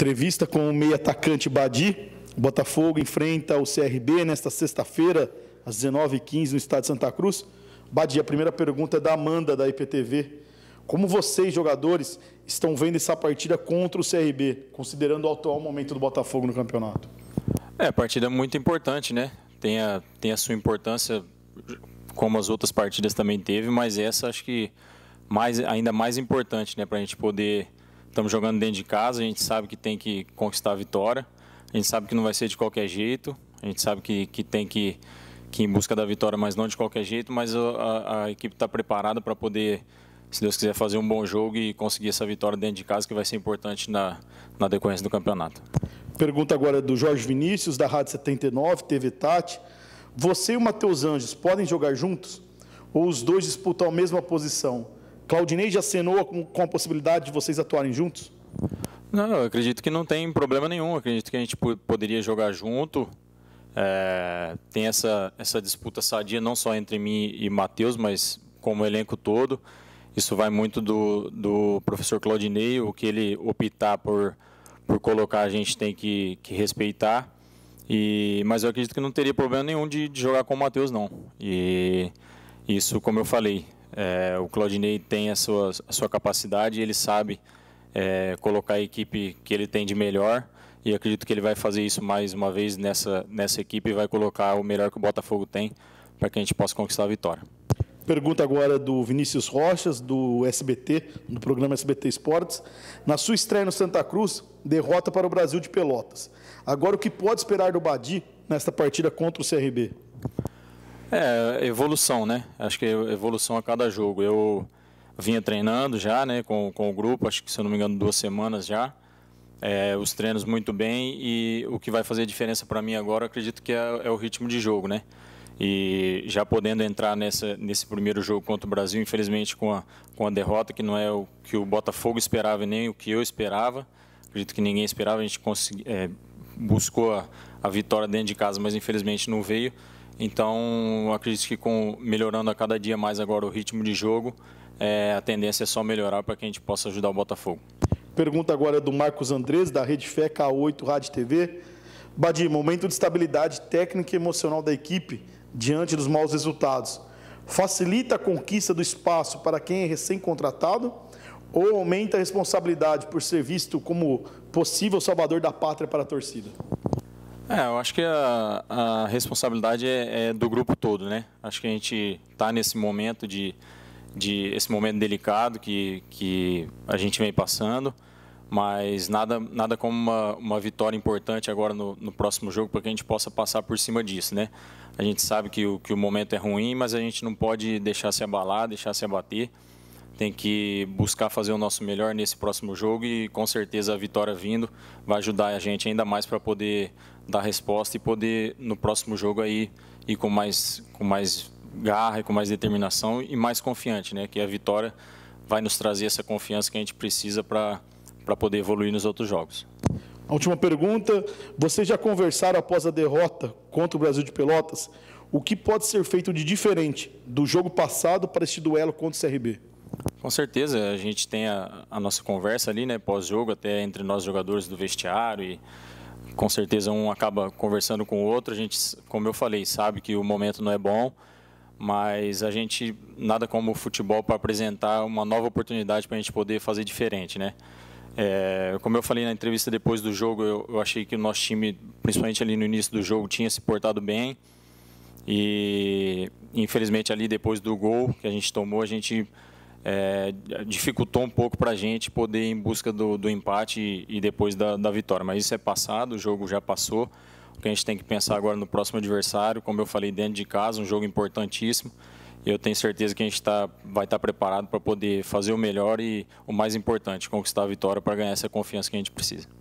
Entrevista com o meio atacante Badi. O Botafogo enfrenta o CRB nesta sexta-feira, às 19h15, no estádio Santa Cruz. Badi, a primeira pergunta é da Amanda, da IPTV. Como vocês, jogadores, estão vendo essa partida contra o CRB, considerando o atual momento do Botafogo no campeonato? É, partida é muito importante, né? Tem a, tem a sua importância, como as outras partidas também teve, mas essa acho que mais, ainda mais importante, né? Para a gente poder Estamos jogando dentro de casa, a gente sabe que tem que conquistar a vitória, a gente sabe que não vai ser de qualquer jeito, a gente sabe que, que tem que, que ir em busca da vitória, mas não de qualquer jeito, mas a, a equipe está preparada para poder, se Deus quiser, fazer um bom jogo e conseguir essa vitória dentro de casa, que vai ser importante na, na decorrência do campeonato. Pergunta agora do Jorge Vinícius, da Rádio 79, TV Tati. Você e o Matheus Anjos podem jogar juntos? Ou os dois disputam a mesma posição? Claudinei já acenou com, com a possibilidade de vocês atuarem juntos? Não, eu acredito que não tem problema nenhum. Eu acredito que a gente poderia jogar junto. É, tem essa, essa disputa sadia não só entre mim e Matheus, mas como o elenco todo. Isso vai muito do, do professor Claudinei, o que ele optar por, por colocar a gente tem que, que respeitar. E, mas eu acredito que não teria problema nenhum de, de jogar com o Matheus, não. E isso, como eu falei, é, o Claudinei tem a sua, a sua capacidade, ele sabe é, colocar a equipe que ele tem de melhor e acredito que ele vai fazer isso mais uma vez nessa, nessa equipe e vai colocar o melhor que o Botafogo tem para que a gente possa conquistar a vitória. Pergunta agora do Vinícius Rochas, do SBT, do programa SBT Esportes. Na sua estreia no Santa Cruz, derrota para o Brasil de Pelotas. Agora, o que pode esperar do Badi nesta partida contra o CRB? É, evolução, né? Acho que evolução a cada jogo. Eu vinha treinando já, né, com, com o grupo, acho que se eu não me engano, duas semanas já. É, os treinos muito bem e o que vai fazer diferença para mim agora, acredito que é, é, o ritmo de jogo, né? E já podendo entrar nessa, nesse primeiro jogo contra o Brasil, infelizmente com a, com a derrota, que não é o que o Botafogo esperava e nem o que eu esperava, acredito que ninguém esperava, a gente consegui, é, buscou a, a vitória dentro de casa, mas infelizmente não veio. Então, acredito que com melhorando a cada dia mais agora o ritmo de jogo, é, a tendência é só melhorar para que a gente possa ajudar o Botafogo. Pergunta agora é do Marcos Andrés, da Rede Fé K8 Rádio TV. Badi, momento de estabilidade técnica e emocional da equipe diante dos maus resultados. Facilita a conquista do espaço para quem é recém-contratado ou aumenta a responsabilidade por ser visto como possível salvador da pátria para a torcida? É, eu acho que a, a responsabilidade é, é, do grupo todo, né? Acho que a gente está nesse momento de, de esse momento delicado que, que a gente vem passando, mas nada nada como uma, uma vitória importante agora no, no próximo jogo para que a gente possa passar por cima disso, né? A gente sabe que o, que o momento é ruim, mas a gente não pode deixar se abalar, deixar se abater tem que buscar fazer o nosso melhor nesse próximo jogo e com certeza a vitória vindo vai ajudar a gente ainda mais para poder dar resposta e poder no próximo jogo aí ir com mais com mais garra e com mais determinação e mais confiante, né? Que a vitória vai nos trazer essa confiança que a gente precisa para para poder evoluir nos outros jogos. A última pergunta, vocês já conversaram após a derrota contra o Brasil de Pelotas? O que pode ser feito de diferente do jogo passado para este duelo contra o CRB? Com certeza, a gente tem a, a nossa conversa ali, né, pós-jogo, até entre nós jogadores do vestiário e com certeza um acaba conversando com o outro. A gente, como eu falei, sabe que o momento não é bom, mas a gente nada como o futebol para apresentar uma nova oportunidade para a gente poder fazer diferente, né? É, como eu falei na entrevista depois do jogo, eu, eu achei que o nosso time, principalmente ali no início do jogo, tinha se portado bem. E infelizmente ali depois do gol que a gente tomou, a gente é, dificultou um pouco para a gente poder ir em busca do, do empate e, e depois da, da, vitória. Mas isso é passado, o jogo já passou. O que a gente tem que pensar agora no próximo adversário, como eu falei, dentro de casa, um jogo importantíssimo. Eu tenho certeza que a gente tá, vai estar tá preparado para poder fazer o melhor e o mais importante, conquistar a vitória para ganhar essa confiança que a gente precisa.